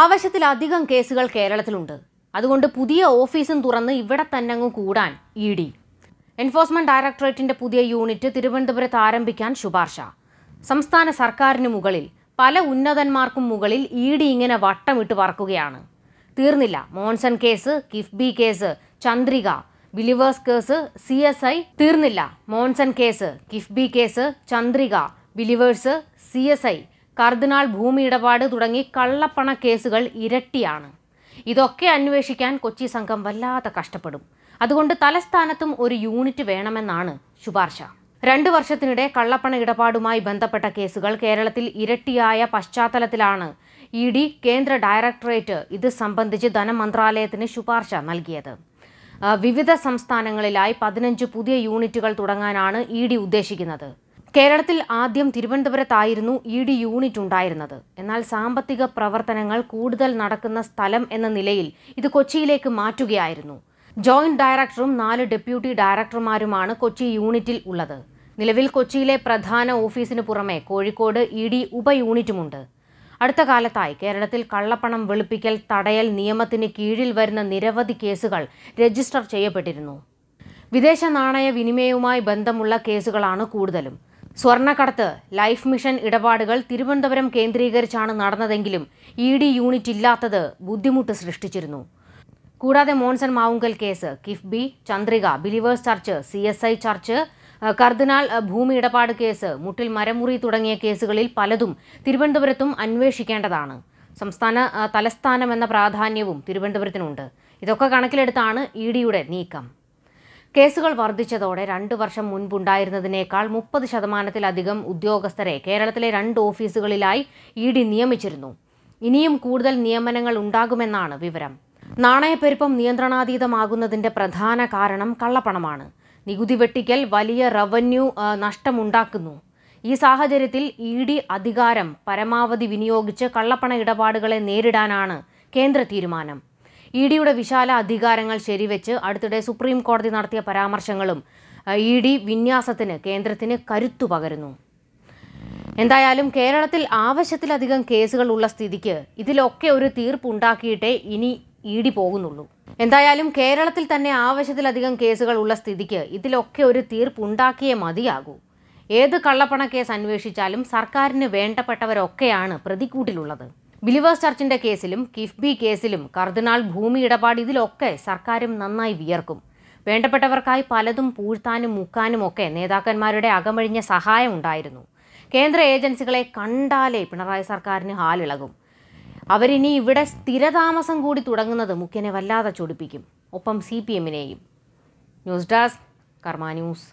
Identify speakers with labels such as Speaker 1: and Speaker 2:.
Speaker 1: ആവശ്യത്തിലധികം കേസുകൾ കേരളത്തിലുണ്ട് അതുകൊണ്ട് പുതിയ ഓഫീസും തുറന്ന് ഇവിടെ തന്നെ അങ്ങ് കൂടാൻ ഇ ഡി എൻഫോഴ്സ്മെന്റ് ഡയറക്ടറേറ്റിന്റെ പുതിയ യൂണിറ്റ് തിരുവനന്തപുരത്ത് ആരംഭിക്കാൻ ശുപാർശ സംസ്ഥാന സർക്കാരിന് മുകളിൽ പല ഉന്നതന്മാർക്കും മുകളിൽ ഇ ഡി ഇങ്ങനെ വട്ടമിട്ട് പറക്കുകയാണ് തീർന്നില്ല Monson case KIIFB case Chandrika believers case C S I തീർന്നില്ല Monson case KIIFB case Chandrika believers C S I കർദിനാൾ ഭൂമി ഇടപാട് തുടങ്ങി കള്ളപ്പണ കേസുകൾ ഇരട്ടിയാണ് ഇതൊക്കെ അന്വേഷിക്കാൻ കൊച്ചി സംഘം വല്ലാതെ കഷ്ടപ്പെടും അതുകൊണ്ട് തലസ്ഥാനത്തും ഒരു യൂണിറ്റ് വേണമെന്നാണ് ശുപാർശ രണ്ടു വർഷത്തിനിടെ കള്ളപ്പണ ഇടപാടുമായി ബന്ധപ്പെട്ട കേസുകൾ കേരളത്തിൽ ഇരട്ടിയായ പശ്ചാത്തലത്തിലാണ് ഇ ഡി കേന്ദ്ര ഡയറക്ടറേറ്റ് ഇത് സംബന്ധിച്ച് ധനമന്ത്രാലയത്തിന് ശുപാർശ നൽകിയത് വിവിധ സംസ്ഥാനങ്ങളിലായി പതിനഞ്ച് പുതിയ യൂണിറ്റുകൾ തുടങ്ങാനാണ് ഇ ഡി ഉദ്ദേശിക്കുന്നത് കേരളത്തിൽ ആദ്യം തിരുവനന്തപുരത്തായിരുന്നു ഇ ഡി യൂണിറ്റ് ഉണ്ടായിരുന്നത് എന്നാൽ സാമ്പത്തിക പ്രവർത്തനങ്ങൾ കൂടുതൽ നടക്കുന്ന സ്ഥലം എന്ന നിലയിൽ ഇത് കൊച്ചിയിലേക്ക് മാറ്റുകയായിരുന്നു ജോയിന്റ് ഡയറക്ടറും നാല് ഡെപ്യൂട്ടി ഡയറക്ടർമാരുമാണ് കൊച്ചി യൂണിറ്റിൽ ഉള്ളത് നിലവിൽ കൊച്ചിയിലെ പ്രധാന ഓഫീസിന് പുറമെ കോഴിക്കോട് ഇ ഡി ഉപയൂണിറ്റുമുണ്ട് അടുത്ത കാലത്തായി കേരളത്തിൽ കള്ളപ്പണം വെളുപ്പിക്കൽ തടയൽ നിയമത്തിന് കീഴിൽ വരുന്ന നിരവധി കേസുകൾ രജിസ്റ്റർ ചെയ്യപ്പെട്ടിരുന്നു വിദേശ നാണയ വിനിമയവുമായി ബന്ധമുള്ള കേസുകളാണ് കൂടുതലും സ്വർണക്കടത്ത് ലൈഫ് മിഷൻ ഇടപാടുകൾ തിരുവനന്തപുരം കേന്ദ്രീകരിച്ചാണ് നടന്നതെങ്കിലും ഇ ഡി യൂണിറ്റ് ഇല്ലാത്തത് ബുദ്ധിമുട്ട് സൃഷ്ടിച്ചിരുന്നു കൂടാതെ Monson Mavunkal case KIIFB Chandrika believers church C S I church കർദിനാൾ ഭൂമി ഇടപാട് കേസ് മുട്ടിൽ മരമുറി തുടങ്ങിയ കേസുകളിൽ പലതും തിരുവനന്തപുരത്തും അന്വേഷിക്കേണ്ടതാണ് സംസ്ഥാന തലസ്ഥാനം എന്ന പ്രാധാന്യവും തിരുവനന്തപുരത്തിനുണ്ട് ഇതൊക്കെ കണക്കിലെടുത്താണ് ഇ ഡിയുടെ നീക്കം കേസുകൾ വർദ്ധിച്ചതോടെ രണ്ടു വർഷം മുൻപുണ്ടായിരുന്നതിനേക്കാൾ മുപ്പത് ശതമാനത്തിലധികം ഉദ്യോഗസ്ഥരെ കേരളത്തിലെ രണ്ട് ഓഫീസുകളിലായി ഇ ഡി നിയമിച്ചിരുന്നു ഇനിയും കൂടുതൽ നിയമനങ്ങൾ ഉണ്ടാകുമെന്നാണ് വിവരം നാണയപ്പെരുപ്പം നിയന്ത്രണാതീതമാകുന്നതിന്റെ പ്രധാന കാരണം കള്ളപ്പണമാണ് നികുതി വെട്ടിക്കൽ വലിയ റവന്യൂ നഷ്ടമുണ്ടാക്കുന്നു ഈ സാഹചര്യത്തിൽ ഇ ഡി അധികാരം പരമാവധി വിനിയോഗിച്ച് കള്ളപ്പണ ഇടപാടുകളെ നേരിടാനാണ് കേന്ദ്ര തീരുമാനം ഇ ഡിയുടെ വിശാല അധികാരങ്ങൾ ശരിവെച്ച് അടുത്തിടെ സുപ്രീം കോടതി നടത്തിയ പരാമർശങ്ങളും ഇ ഡി വിന്യാസത്തിന് കേന്ദ്രത്തിന് കരുത്തു പകരുന്നു എന്തായാലും കേരളത്തിൽ ആവശ്യത്തിലധികം കേസുകൾ ഉള്ള സ്ഥിതിക്ക് ഇതിലൊക്കെ ഒരു തീർപ്പുണ്ടാക്കിയിട്ടേ ഇനി ഇ ഡി പോകുന്നുള്ളൂ എന്തായാലും കേരളത്തിൽ തന്നെ ആവശ്യത്തിലധികം കേസുകൾ ഉള്ള സ്ഥിതിക്ക് ഇതിലൊക്കെ ഒരു തീർപ്പുണ്ടാക്കിയേ മതിയാകൂ ഏത് കള്ളപ്പണ കേസ് അന്വേഷിച്ചാലും സർക്കാരിന് വേണ്ടപ്പെട്ടവരൊക്കെയാണ് പ്രതിക്കൂട്ടിലുള്ളത് ബിലിവേഴ്സ് ചർച്ചിന്റെ കേസിലും കിഫ്ബി കേസിലും കർദിനാൾ ഭൂമി ഇടപാട് ഇതിലൊക്കെ സർക്കാരും നന്നായി വിയർക്കും വേണ്ടപ്പെട്ടവർക്കായി പലതും പൂഴ്ത്താനും മുക്കാനും ഒക്കെ നേതാക്കന്മാരുടെ അകമഴിഞ്ഞ സഹായം ഉണ്ടായിരുന്നു കേന്ദ്ര ഏജൻസികളെ കണ്ടാലേ പിണറായി സർക്കാരിന് ഹാലിളകും അവരിനി ഇവിടെ സ്ഥിരതാമസം കൂടി തുടങ്ങുന്നത് മുഖ്യനെ വല്ലാതെ ചൊടിപ്പിക്കും ഒപ്പം സി പി എമ്മിനെയും ന്യൂസ് ഡെസ്ക് കർമ്മ ന്യൂസ്